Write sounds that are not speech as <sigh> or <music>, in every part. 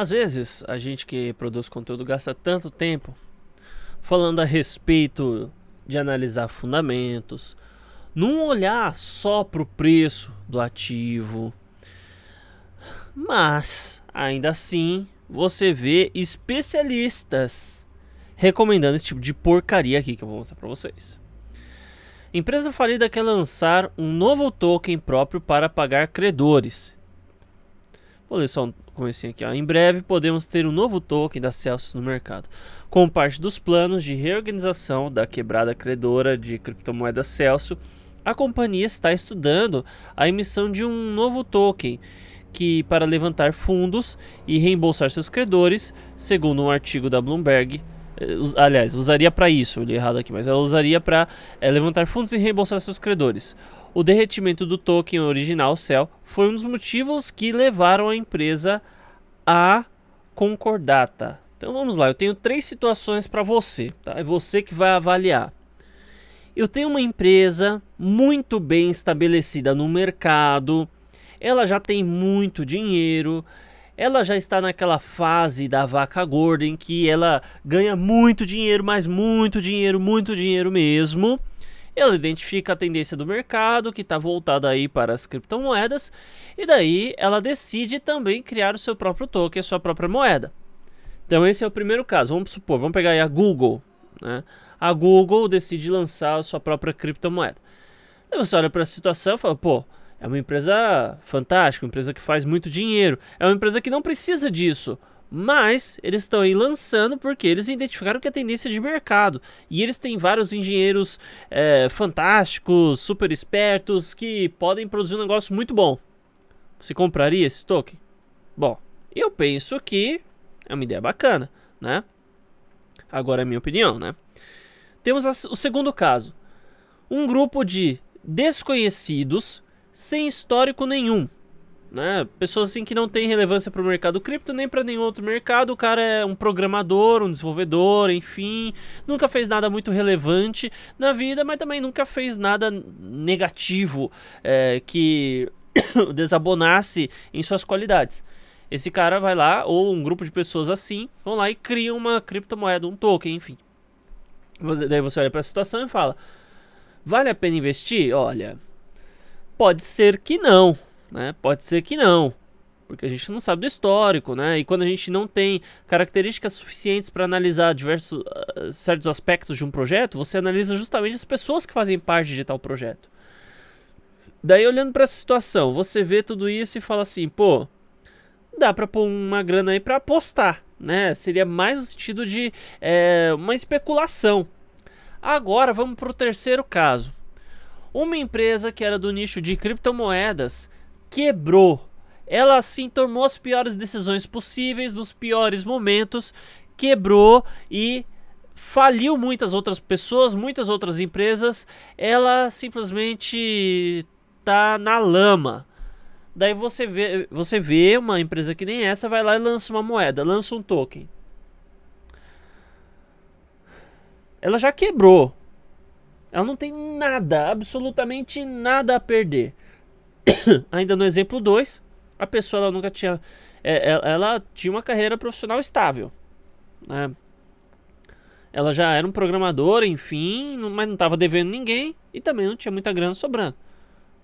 Às vezes, a gente que produz conteúdo gasta tanto tempo falando a respeito de analisar fundamentos, num olhar só para o preço do ativo. Mas, ainda assim, você vê especialistas recomendando esse tipo de porcaria aqui que eu vou mostrar para vocês. Empresa falida quer lançar um novo token próprio para pagar credores. Vou ler só um comecinho aqui. Ó. Em breve podemos ter um novo token da Celsius no mercado, com parte dos planos de reorganização da quebrada credora de criptomoeda Celsius. A companhia está estudando a emissão de um novo token que para levantar fundos e reembolsar seus credores, segundo um artigo da Bloomberg eh, aliás, usaria para isso, eu li errado aqui, mas ela usaria para é, eh, levantar fundos e reembolsar seus credores. O derretimento do token original, CEL, foi um dos motivos que levaram a empresa a concordata. Então vamos lá, eu tenho três situações para você, tá? É você que vai avaliar. Eu tenho uma empresa muito bem estabelecida no mercado, ela já tem muito dinheiro, ela já está naquela fase da vaca gorda em que ela ganha muito dinheiro, mas muito dinheiro, muito dinheiro mesmo. Ela identifica a tendência do mercado que está voltada aí para as criptomoedas e daí ela decide também criar o seu próprio token, a sua própria moeda. Então esse é o primeiro caso. Vamos supor, vamos pegar aí a Google, né? A Google decide lançar a sua própria criptomoeda. Então você olha para a situação e fala, pô, é uma empresa fantástica, uma empresa que faz muito dinheiro. É uma empresa que não precisa disso. Mas eles estão aí lançando porque eles identificaram que a é tendência de mercado. E eles têm vários engenheiros é, fantásticos, super espertos, que podem produzir um negócio muito bom. Você compraria esse token? Bom, eu penso que é uma ideia bacana, né? Agora é a minha opinião, né? Temos o segundo caso. Um grupo de desconhecidos sem histórico nenhum. Né? Pessoas assim que não têm relevância para o mercado cripto nem para nenhum outro mercado. O cara é um programador, um desenvolvedor, enfim, nunca fez nada muito relevante na vida, mas também nunca fez nada negativo é, que <coughs> desabonasse em suas qualidades. Esse cara vai lá, ou um grupo de pessoas assim, vão lá e criam uma criptomoeda, um token, enfim. Você, daí você olha para a situação e fala: vale a pena investir? Olha Pode ser que não, né? Pode ser que não porque a gente não sabe do histórico, né? E quando a gente não tem características suficientes para analisar diversos uh, certos aspectos de um projeto, você analisa justamente as pessoas que fazem parte de tal projeto. Daí olhando para essa situação, você vê tudo isso e fala assim, pô, dá para pôr uma grana aí para apostar, né? Seria mais no sentido de é, uma especulação. Agora vamos para o terceiro caso. Uma empresa que era do nicho de criptomoedas quebrou. Ela assim tomou as piores decisões possíveis nos piores momentos, quebrou e faliu muitas outras pessoas, muitas outras empresas. Ela simplesmente tá na lama. Daí você vê, você vê uma empresa que nem essa, vai lá e lança uma moeda, lança um token. Ela já quebrou. Ela não tem nada, absolutamente nada a perder. <coughs> Ainda no exemplo 2, a pessoa ela nunca tinha. É, ela, é, ela, tinha uma carreira profissional estável. Né? Ela já era um programador, enfim, mas não estava devendo ninguém e também não tinha muita grana sobrando.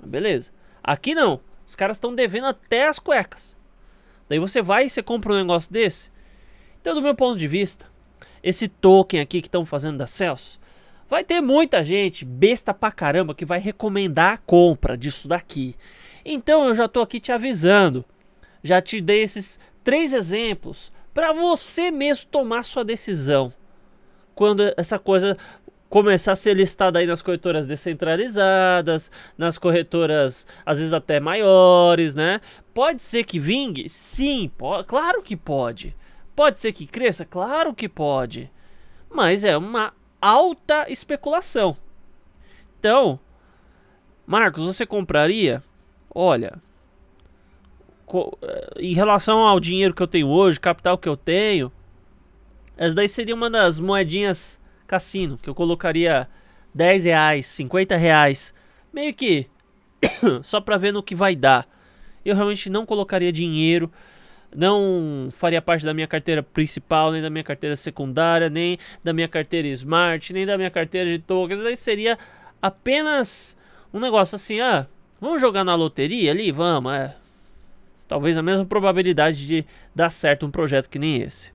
beleza. Aqui não. Os caras estão devendo até as cuecas. Daí você vai e você compra um negócio desse. Então, do meu ponto de vista, esse token aqui que estão fazendo da Celsius Vai ter muita gente besta pra caramba que vai recomendar a compra disso daqui. Então eu já tô aqui te avisando. Já te dei esses três exemplos para você mesmo tomar sua decisão. Quando essa coisa começar a ser listada aí nas corretoras descentralizadas, nas corretoras às vezes até maiores, né? Pode ser que vingue? Sim, claro que pode. Pode ser que cresça? Claro que pode. Mas é uma alta especulação. Então, Marcos, você compraria? Olha, eh, em relação ao dinheiro que eu tenho hoje, capital que eu tenho, essa daí seria uma das moedinhas cassino, que eu colocaria 10 reais, 50 reais, meio que <coughs> só para ver no que vai dar. Eu realmente não colocaria dinheiro não faria parte da minha carteira principal, nem da minha carteira secundária, nem da minha carteira Smart, nem da minha carteira de tokens. aí seria apenas um negócio assim, ah, vamos jogar na loteria ali? Vamos, é. Talvez a mesma probabilidade de dar certo um projeto que nem esse.